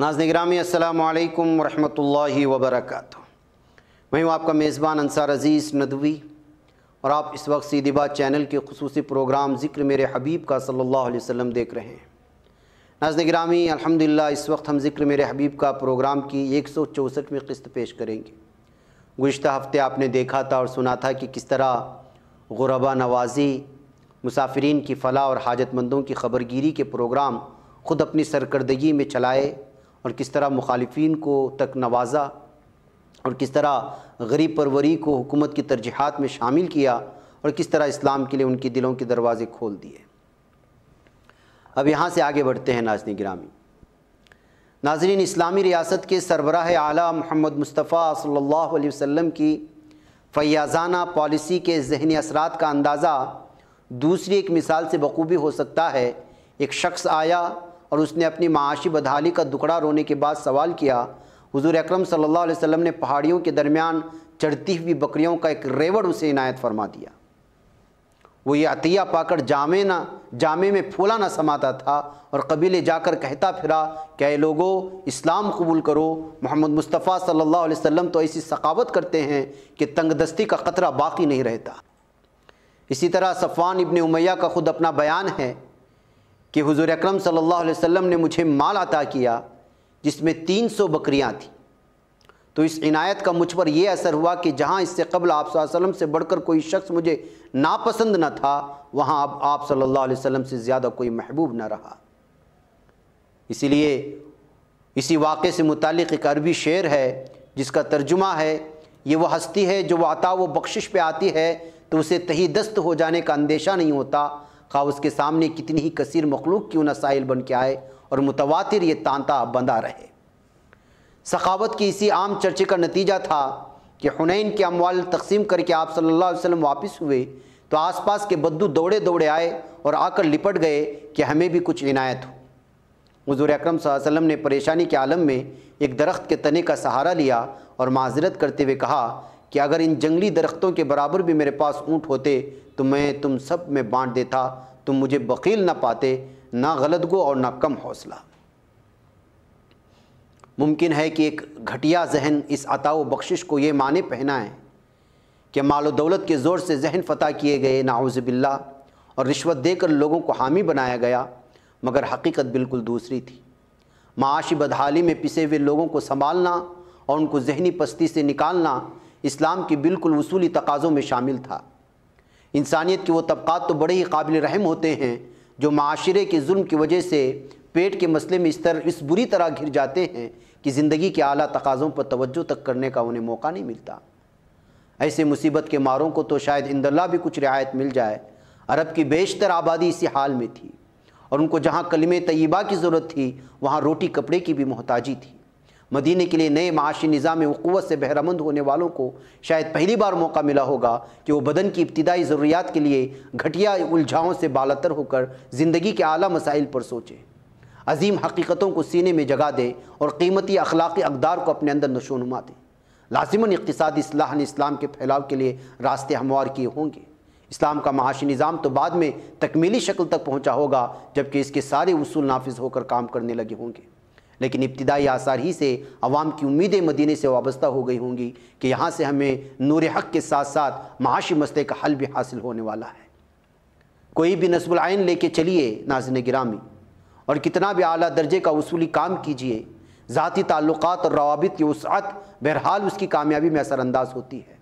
नाजन असलकम अल्लाम वरहमल वबरक मैं हूँ आपका मेज़बान अंसार अज़ीज़ नदवी और आप इस वक्त सीधी बात चैनल के खसूस प्रोग्राम ज़िक्र मेरे हबीब का सल्ला वसम देख रहे हैं नाजन ग्रामी अलहमदिल्ला इस वक्त हम ज़िक्र मेरे हबीब का प्रोग्राम की एक सौ चौंसठवीं किस्त पेश करेंगे गुज्त हफ़्ते आपने देखा था और सुना था कि किस तरह गुरबा नवाजी मुसाफरीन की फ़लाह और हाजतमंदों की खबरगिरी के प्रोग्राम ख़ुद अपनी सरकर्दगी में चलाए और किस तरह मुखालफन को तक नवाजा और किस तरह गरीब परवरी को हुकूमत की तरजीहत में शामिल किया और किस तरह इस्लाम के लिए उनके दिलों के दरवाज़े खोल दिए अब यहाँ से आगे बढ़ते हैं नाजन ग्रामी नाजरीन इस्लामी रियासत के सरबराह आला मोहम्मद मुस्तफ़ा सल्ला वसम की फयाजाना पॉलिसी के जहनी असरात का अंदाज़ा दूसरी एक मिसाल से बखूबी हो सकता है एक शख्स आया और उसने अपनी माशी बदहाली का दुकड़ा रोने के बाद सवाल किया हुजूर अकरम सल्लल्लाहु अलैहि वसल्लम ने पहाड़ियों के दरमियान चढ़ती हुई बकरियों का एक रेवड़ उसे इनायत फरमा दिया वो ये अतिया पाकर जामे ना जामे में फूला ना समाता था और कबीले जाकर कहता फिरा क्या लोगो इस्लाम कबूल करो मोहम्मद मुस्तफ़ा सल्लल्लाहु अलैहि वसल्लम तो ऐसी सकावत करते हैं कि तंगदस्ती का ख़तरा बाकी नहीं रहता इसी तरह सफ़ान इब्ने उमैया का ख़ुद अपना बयान है कि हुजूर अकरम सल्लल्लाहु अलैहि वसल्लम ने मुझे माल अता किया जिसमें तीन सौ बकरियाँ थीं तो इस इनायत का मुझ पर यह असर हुआ कि जहाँ इससे कबल आप वसल्लम से बढ़कर कोई शख्स मुझे नापसंद न था वहाँ अब आप सल्लल्लाहु अलैहि वसल्लम से ज़्यादा कोई महबूब न रहा इसीलिए इसी वाक़े से मुतक़ एक अरबी शेर है जिसका तर्जुमा है ये वो हस्ती है जो वाता वो बख्शिश पे आती है तो उसे तही दस्त हो जाने का अंदेशा नहीं होता खा उसके सामने कितनी ही कसीर मखलूक क्यों ना साहिल बन के आए और मुतवातिर ये तांता बंधा रहे सखावत की इसी आम चर्चे का नतीजा था कि हुनैन के अमवाल तकसीम करके आप सल्लल्लाहु अलैहि वसल्लम वापस हुए तो आसपास के बद्दू दौड़े दौड़े आए और आकर लिपट गए कि हमें भी कुछ इनायत हो हजूर अक्रम वसम ने परेशानी के आलम में एक दरख्त के तने का सहारा लिया और माजरत करते हुए कहा कि अगर इन जंगली दरख्तों के बराबर भी मेरे पास ऊँट होते तो मैं तुम सब में बाँट देता तुम मुझे बकील ना पाते ना गलत गो और ना कम हौसला मुमकिन है कि एक घटिया जहन इस अता व बख्शिश को ये माने पहना है कि मालो दौलत के ज़ोर से जहन फतह किए गए नाउज़बिल्ला और रिश्वत देकर लोगों को हामी बनाया गया मगर हकीकत बिल्कुल दूसरी थी माशी बदहाली में पिसे हुए लोगों को संभालना और उनको जहनी पस्ती से निकालना इस्लाम की बिल्कुल वसूली तकाज़ों में शामिल था इंसानियत के वो तबक़ात तो बड़े ही काबिल रहम होते हैं जो माशरे के जुल्म की वजह से पेट के मसले में इस तरह इस बुरी तरह घिर जाते हैं कि ज़िंदगी के अली तकाज़ों पर तवज्जो तक करने का उन्हें मौका नहीं मिलता ऐसे मुसीबत के मारों को तो शायद इंदल्ला भी कुछ रियायत मिल जाए अरब की बेशतर आबादी इसी हाल में थी और उनको जहाँ कलम तयबा की ज़रूरत थी वहाँ रोटी कपड़े की भी मोहताजी थी मदीने के लिए नए माशी निज़ाम वक़वत से बहरामंद होने वालों को शायद पहली बार मौका मिला होगा कि वो बदन की इब्तदाई ज़रूरियात के लिए घटिया उलझाओं से बालतर होकर ज़िंदगी के अली मसाइल पर सोचें अजीम हकीकतों को सीने में जगा दें और कीमती अखलाक़ी अकदार को अपने अंदर नशोनुमा दें लाजिमन इकतदी असलाह ने इस्लाम के फैलाव के लिए रास्ते हमवार किए होंगे इस्लाम का माशी निज़ाम तो बाद में तकमीली शक्ल तक पहुँचा होगा जबकि इसके सारे उसूल नाफिज होकर काम करने लगे होंगे लेकिन इब्तदाई आसार ही से अवाम की उम्मीदें मदीने से वाबस्ता हो गई होंगी कि यहाँ से हमें नूर हक़ के साथ साथ महाशी मसले का हल भी हासिल होने वाला है कोई भी नसबुलआन ले कर चलिए नाजन गिरामी और कितना भी अली दर्जे का वसूली काम कीजिए ज़ाती ताल्लुक़ और रवाबित की वसअत बहरहाल उसकी कामयाबी में असरानंदाज होती है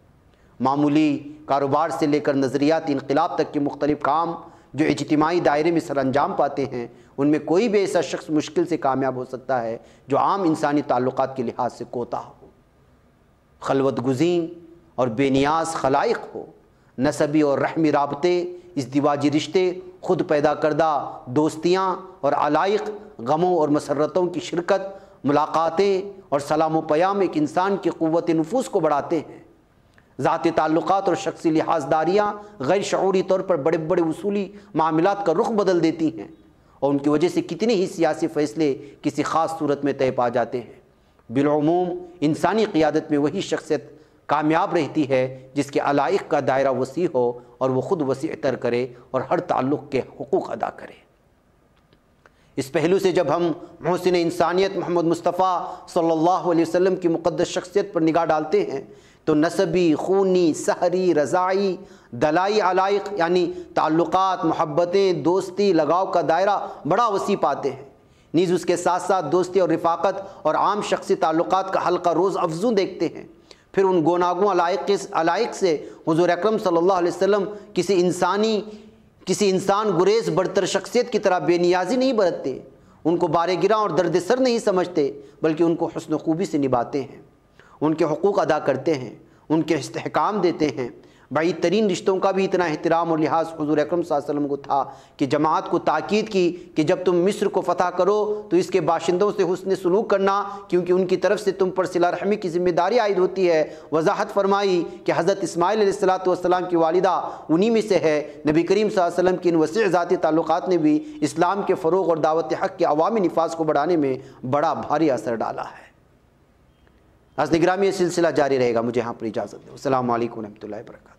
मामूली कारोबार से लेकर नज़रियाती इनकलाब तक के मुख्तलिफ़ काम जो इजतमाही दायरे में सर अंजाम पाते हैं उनमें कोई भी ऐसा शख्स मुश्किल से कामयाब हो सकता है जो आम इंसानी ताल्लुक के लिहाज से कोता हो खलवत गुजीन और बेनियाज खलाइक हो नसबी और रहमी रबते इस दिवाजी रिश्ते खुद पैदा करदा दोस्तियाँ और अलाइक गमों और मसरतों की शिरकत मुलाकातें और सलाम प्याम एक इंसान की क़वत नफूस को बढ़ाते हैं ज़ाती ताल्लुक़ और शख्सी लिहाजदारियाँ गैर शूरी तौर पर बड़े बड़े वसूली मामलों का रुख बदल देती हैं और उनकी वजह से कितने ही सियासी फ़ैसले किसी ख़ास सूरत में तय पा जाते हैं बिलूम इंसानी क़ियादत में वही शख्सियत कामयाब रहती है जिसके अलाइक का दायरा वसी हो और वह ख़ुद वसी तर करे और हर ताल्लुक़ के हकूक़ अदा करे इस पहलू से जब हम महसिन इंसानियत मोहम्मद मुस्तफ़ा सल्लल्लाहु अलैहि वसल्लम की मुक़दस शख्सियत पर निगाह डालते हैं तो नसबी खूनी सहरी रज़ाई दलाई अलाइक यानी ताल्लुक़ात मोहब्बतें दोस्ती लगाव का दायरा बड़ा वसी पाते हैं नीज़ उसके साथ साथ दोस्ती और रिफाकत और आम शख्सी ताल्लुकात का हल्का रोज़ अफजू देखते हैं फिर उन गोनागों अलाइक अलाइक से हजूर अक्रम सल्लल्लाहु अलैहि वसल्लम किसी इंसानी किसी इंसान गुरेज बढ़तर शख्सियत की तरह बेनियाजी नहीं बरतते उनको गिरा और दर्द सर नहीं समझते बल्कि उनको हसन खूबी से निभाते हैं उनके हकूक़ अदा करते हैं उनके इसकाम देते हैं बड़ी तरीन रिश्तों का भी इतना अहतराम और लिहाज हजूर अक्रम वसम को था कि जमात को ताक़द की कि जब तुम मिस्र को फतह करो तो इसके बाशिंदों से हसन सलूक करना क्योंकि उनकी तरफ से तुम पर सिलारहमी की जिम्मेदारी आयद होती है वजाहत फरमाई कि हज़रत इसमाईल सलाम की वालदा उन्हीं में से है नबी करीम वसम की इन वसी ज़ाती ताल्लुक ने भी इस्लाम के फ़रोग और दावत हक़ के अवामी नफाज को बढ़ाने में बड़ा भारी असर डाला है आज निगरामी सिलसिला जारी रहेगा मुझे यहाँ पर इजाज़त दें असल वरम्ह वरक